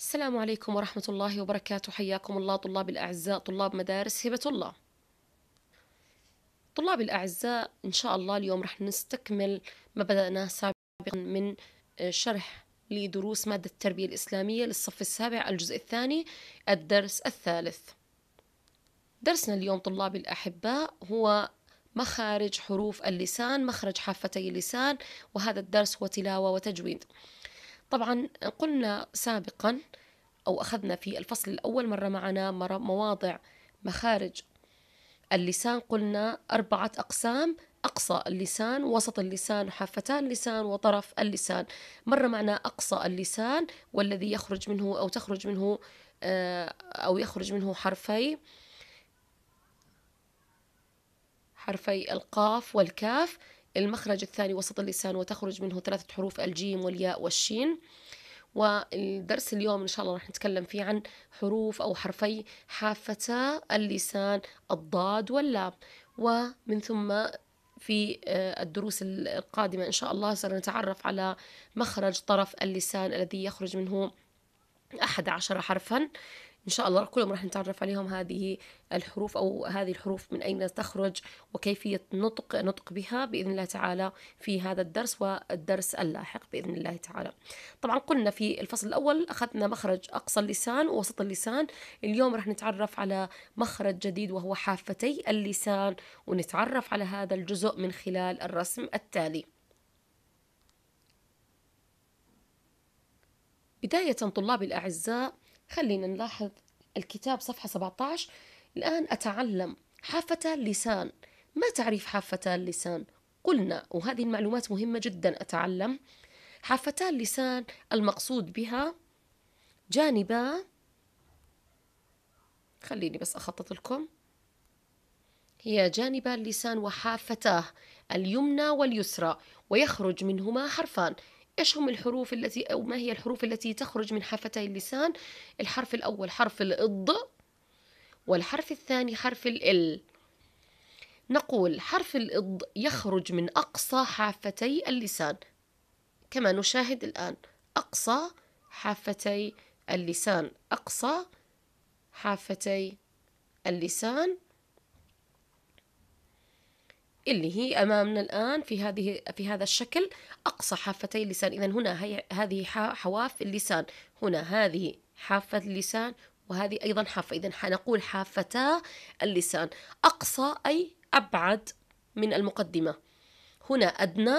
السلام عليكم ورحمة الله وبركاته حياكم الله طلاب الأعزاء طلاب مدارس هبة الله طلاب الأعزاء إن شاء الله اليوم رح نستكمل ما بدأناه سابقا من آه، شرح لدروس مادة التربية الإسلامية للصف السابع الجزء الثاني الدرس الثالث درسنا اليوم طلابي الأحباء هو مخارج حروف اللسان مخرج حافتي اللسان وهذا الدرس هو تلاوة وتجويد طبعا قلنا سابقا أو أخذنا في الفصل الأول مرة معنا مواضع مخارج اللسان قلنا أربعة أقسام أقصى اللسان وسط اللسان حافتان اللسان وطرف اللسان مرة معنا أقصى اللسان والذي يخرج منه أو تخرج منه آه، أو يخرج منه حرفي حرفي القاف والكاف المخرج الثاني وسط اللسان وتخرج منه ثلاثة حروف الجيم والياء والشين والدرس اليوم إن شاء الله راح نتكلم فيه عن حروف أو حرفي حافتا اللسان الضاد واللام ومن ثم في آه، الدروس القادمة إن شاء الله سنتعرف على مخرج طرف اللسان الذي يخرج منه أحد عشر حرفا إن شاء الله كلهم راح نتعرف عليهم هذه الحروف أو هذه الحروف من أين تخرج وكيفية نطق نطق بها بإذن الله تعالى في هذا الدرس والدرس اللاحق بإذن الله تعالى طبعا قلنا في الفصل الأول أخذنا مخرج أقصى اللسان ووسط اللسان اليوم راح نتعرف على مخرج جديد وهو حافتي اللسان ونتعرف على هذا الجزء من خلال الرسم التالي بداية طلاب الأعزاء خلينا نلاحظ الكتاب صفحة 17 الآن أتعلم حافة اللسان ما تعريف حافة اللسان؟ قلنا وهذه المعلومات مهمة جدا أتعلم حافتا اللسان المقصود بها جانبا خليني بس أخطط لكم هي جانبا اللسان وحافتاه اليمنى واليسرى ويخرج منهما حرفان إيش هم الحروف التي أو ما هي الحروف التي تخرج من حافتي اللسان الحرف الأول حرف الض والحرف الثاني حرف ال نقول حرف الض يخرج من أقصى حافتي اللسان كما نشاهد الآن أقصى حافتي اللسان أقصى حافتي اللسان اللي هي امامنا الان في هذه في هذا الشكل اقصى حافتي اللسان اذا هنا هي هذه حواف اللسان هنا هذه حافه اللسان وهذه ايضا حافه اذا حنقول حافتا اللسان اقصى اي ابعد من المقدمه هنا ادنى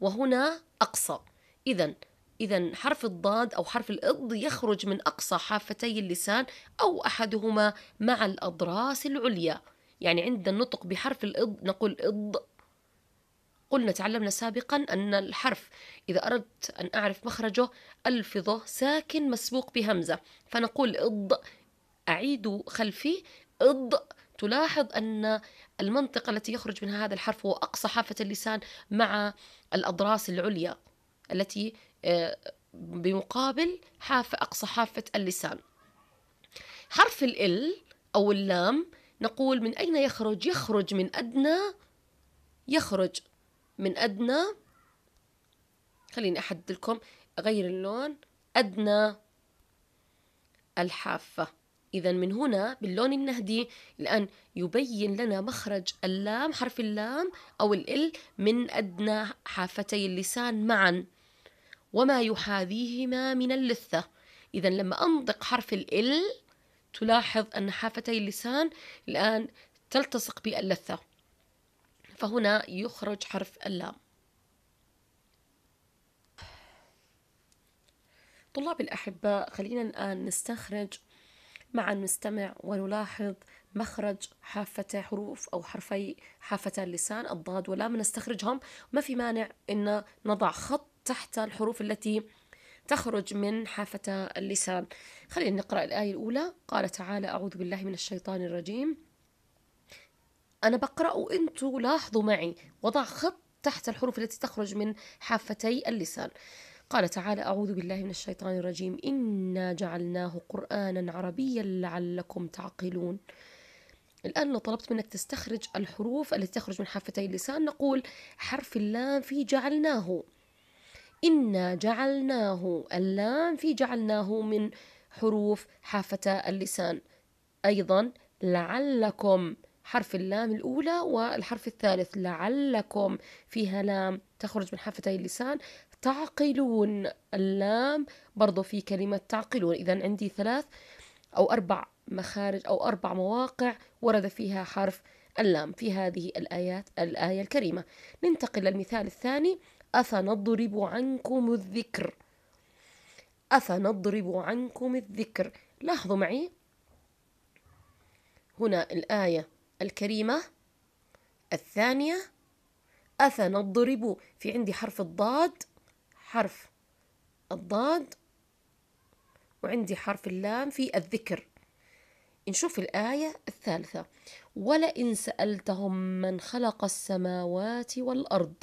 وهنا اقصى اذا إذا حرف الضاد أو حرف الإض يخرج من أقصى حافتي اللسان أو أحدهما مع الأضراس العليا يعني عند النطق بحرف الإض نقول إض قلنا تعلمنا سابقا أن الحرف إذا أردت أن أعرف مخرجه ألفظه ساكن مسبوق بهمزة فنقول إض أعيد خلفي إض تلاحظ أن المنطقة التي يخرج منها هذا الحرف هو أقصى حافة اللسان مع الأضراس العليا التي آه، بمقابل حافة أقصى حافة اللسان حرف الإل أو اللام نقول من أين يخرج؟ يخرج من أدنى يخرج من أدنى خليني أحدد لكم أغير اللون أدنى الحافة إذا من هنا باللون النهدي الآن يبين لنا مخرج اللام حرف اللام أو الإل من أدنى حافتي اللسان معا وما يحاذيهما من اللثة إذا لما أنطق حرف الإل تلاحظ أن حافتي اللسان الآن تلتصق باللثة فهنا يخرج حرف اللام طلاب الأحباء خلينا الآن نستخرج معا نستمع ونلاحظ مخرج حافة حروف أو حرفي حافتا اللسان الضاد واللام نستخرجهم ما في مانع أن نضع خط تحت الحروف التي تخرج من حافة اللسان خلينا نقرأ الآية الأولى قال تعالى أعوذ بالله من الشيطان الرجيم أنا بقرأ وأنتوا لاحظوا معي وضع خط تحت الحروف التي تخرج من حافتي اللسان قال تعالى أعوذ بالله من الشيطان الرجيم إنا جعلناه قرآنا عربيا لعلكم تعقلون الآن لو طلبت منك تستخرج الحروف التي تخرج من حافتي اللسان نقول حرف اللام في جعلناه إنا جعلناه اللام في جعلناه من حروف حافة اللسان أيضا لعلكم حرف اللام الأولى والحرف الثالث لعلكم فيها لام تخرج من حافتي اللسان تعقلون اللام برضو في كلمة تعقلون إذا عندي ثلاث أو أربع مخارج أو أربع مواقع ورد فيها حرف اللام في هذه الآيات الآية الكريمة ننتقل للمثال الثاني أفنضرب عنكم الذكر أفنضرب عنكم الذكر لاحظوا معي هنا الآية الكريمة الثانية أفنضرب في عندي حرف الضاد حرف الضاد وعندي حرف اللام في الذكر نشوف الآية الثالثة ولئن سألتهم من خلق السماوات والأرض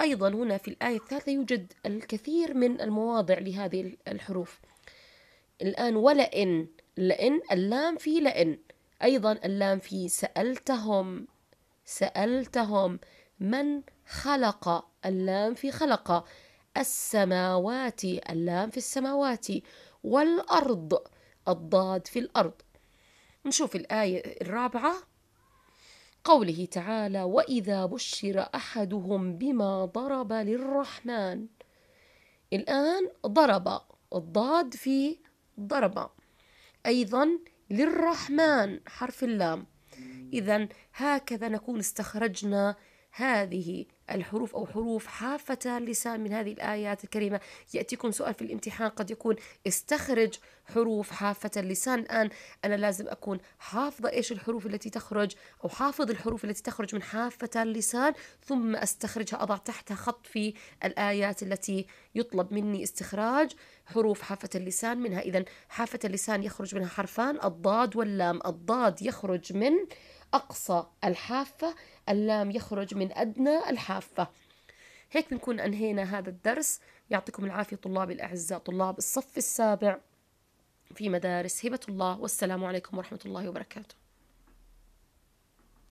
أيضا هنا في الآية الثالثة يوجد الكثير من المواضع لهذه الحروف الآن ولئن لئن اللام في لئن أيضا اللام في سألتهم سألتهم من خلق اللام في خلق السماوات اللام في السماوات والأرض الضاد في الأرض نشوف الآية الرابعة قوله تعالى واذا بشر احدهم بما ضرب للرحمن الان ضرب الضاد في ضرب ايضا للرحمن حرف اللام اذا هكذا نكون استخرجنا هذه الحروف أو حروف حافة اللسان من هذه الآيات الكريمة يأتيكم سؤال في الامتحان قد يكون استخرج حروف حافة اللسان الآن أنا لازم أكون حافظة إيش الحروف التي تخرج أو حافظ الحروف التي تخرج من حافة اللسان ثم أستخرجها أضع تحتها خط في الآيات التي يطلب مني استخراج حروف حافة اللسان منها إذا حافة اللسان يخرج منها حرفان الضاد واللام الضاد يخرج من أقصى الحافة اللام يخرج من أدنى الحافة هيك بنكون أنهينا هذا الدرس يعطيكم العافية طلابي الأعزاء طلاب الصف السابع في مدارس هبة الله والسلام عليكم ورحمة الله وبركاته